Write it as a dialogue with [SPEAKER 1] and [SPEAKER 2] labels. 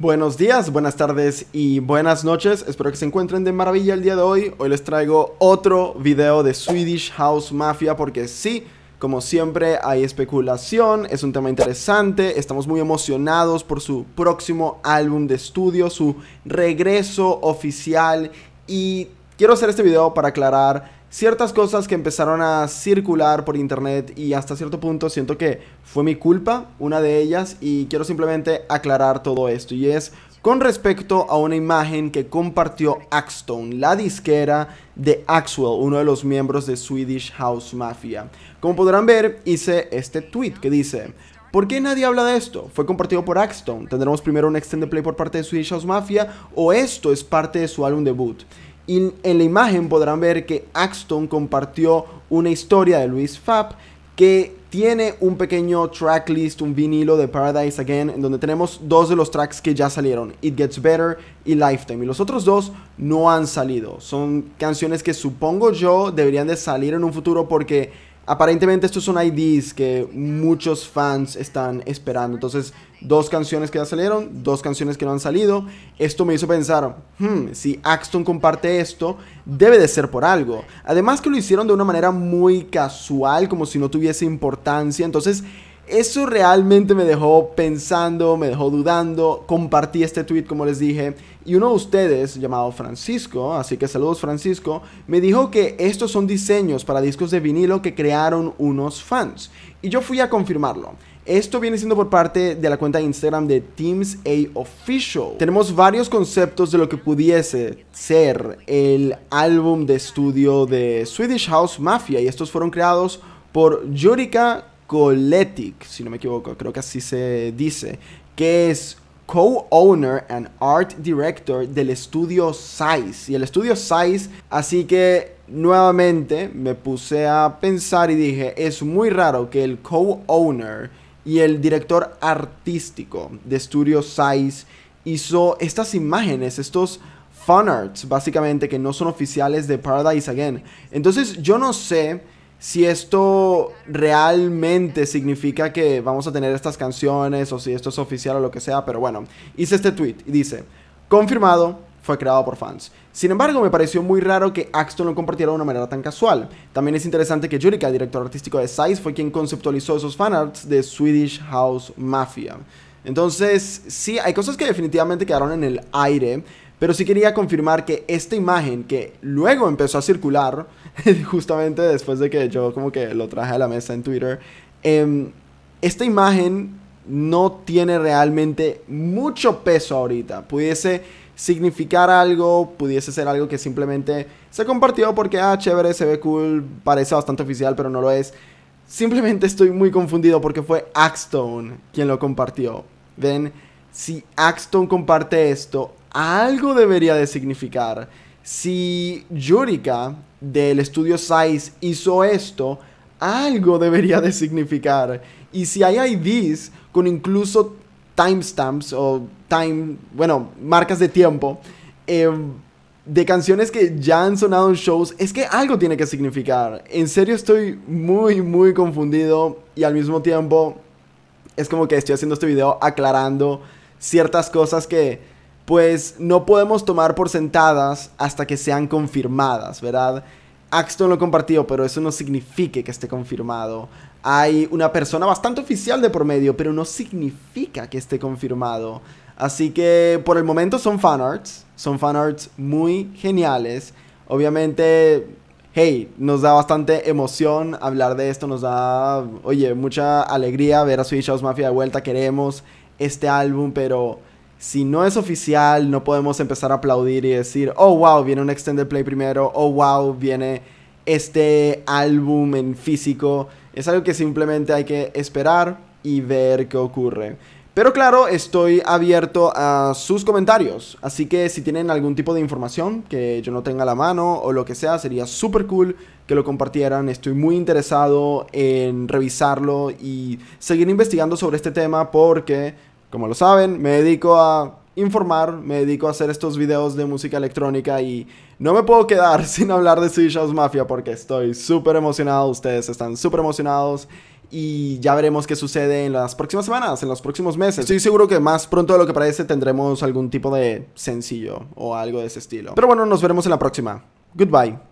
[SPEAKER 1] Buenos días, buenas tardes y buenas noches. Espero que se encuentren de maravilla el día de hoy. Hoy les traigo otro video de Swedish House Mafia porque sí, como siempre hay especulación, es un tema interesante. Estamos muy emocionados por su próximo álbum de estudio, su regreso oficial y quiero hacer este video para aclarar ciertas cosas que empezaron a circular por internet y hasta cierto punto siento que fue mi culpa, una de ellas, y quiero simplemente aclarar todo esto y es con respecto a una imagen que compartió Axton, la disquera de Axwell, uno de los miembros de Swedish House Mafia. Como podrán ver, hice este tweet que dice, ¿Por qué nadie habla de esto? Fue compartido por Axton. ¿Tendremos primero un extended play por parte de Swedish House Mafia? ¿O esto es parte de su álbum debut? Y en la imagen podrán ver que Axton compartió una historia de Luis Fab que tiene un pequeño tracklist, un vinilo de Paradise Again, en donde tenemos dos de los tracks que ya salieron, It Gets Better y Lifetime. Y los otros dos no han salido. Son canciones que supongo yo deberían de salir en un futuro porque Aparentemente estos son IDs que muchos fans están esperando. Entonces, dos canciones que ya salieron, dos canciones que no han salido. Esto me hizo pensar, hmm, si Axton comparte esto, debe de ser por algo. Además que lo hicieron de una manera muy casual, como si no tuviese importancia. Entonces, eso realmente me dejó pensando, me dejó dudando. Compartí este tweet, como les dije, y uno de ustedes, llamado Francisco, así que saludos Francisco, me dijo que estos son diseños para discos de vinilo que crearon unos fans. Y yo fui a confirmarlo. Esto viene siendo por parte de la cuenta de Instagram de Teams A Official. Tenemos varios conceptos de lo que pudiese ser el álbum de estudio de Swedish House Mafia y estos fueron creados por Yurika Koletic, si no me equivoco, creo que así se dice, que es co-owner and art director del estudio Size. Y el estudio Size, así que nuevamente me puse a pensar y dije, es muy raro que el co-owner y el director artístico de estudio Size hizo estas imágenes, estos fan arts, básicamente, que no son oficiales de Paradise Again. Entonces yo no sé si esto realmente significa que vamos a tener estas canciones o si esto es oficial o lo que sea, pero bueno, hice este tweet y dice, confirmado, fue creado por fans. Sin embargo, me pareció muy raro que Axton lo compartiera de una manera tan casual. También es interesante que Jurika, el director artístico de Size, fue quien conceptualizó esos fanarts de Swedish House Mafia. Entonces, sí, hay cosas que definitivamente quedaron en el aire, pero sí quería confirmar que esta imagen que luego empezó a circular, justamente después de que yo como que lo traje a la mesa en Twitter, em, esta imagen no tiene realmente mucho peso ahorita. Pudiese significar algo, pudiese ser algo que simplemente se compartió porque, ah, chévere, se ve cool, parece bastante oficial, pero no lo es. Simplemente estoy muy confundido porque fue Axstone quien lo compartió. Ven, si Axstone comparte esto, algo debería de significar. Si Yurika del estudio Size hizo esto, algo debería de significar. Y si hay IDs con incluso timestamps o time, bueno, marcas de tiempo, em, de canciones que ya han sonado en shows, es que algo tiene que significar. En serio estoy muy, muy confundido y al mismo tiempo es como que estoy haciendo este video aclarando ciertas cosas que pues no podemos tomar por sentadas hasta que sean confirmadas, ¿verdad? Axton lo compartió, pero eso no significa que esté confirmado. Hay una persona bastante oficial de por medio, pero no significa que esté confirmado. Así que por el momento son fanarts, son fanarts muy geniales. Obviamente, hey, nos da bastante emoción hablar de esto, nos da, oye, mucha alegría ver a Switch House Mafia de vuelta, queremos este álbum, pero si no es oficial, no podemos empezar a aplaudir y decir, oh wow, viene un extended play primero, oh wow, viene este álbum en físico. Es algo que simplemente hay que esperar y ver qué ocurre. Pero claro, estoy abierto a sus comentarios, así que si tienen algún tipo de información que yo no tenga a la mano o lo que sea, sería súper cool que lo compartieran. Estoy muy interesado en revisarlo y seguir investigando sobre este tema porque como lo saben, me dedico a informar, me dedico a hacer estos videos de música electrónica y no me puedo quedar sin hablar de Switch Mafia porque estoy súper emocionado, ustedes están súper emocionados y ya veremos qué sucede en las próximas semanas, en los próximos meses. Estoy seguro que más pronto de lo que parece tendremos algún tipo de sencillo o algo de ese estilo. Pero bueno, nos veremos en la próxima. Goodbye.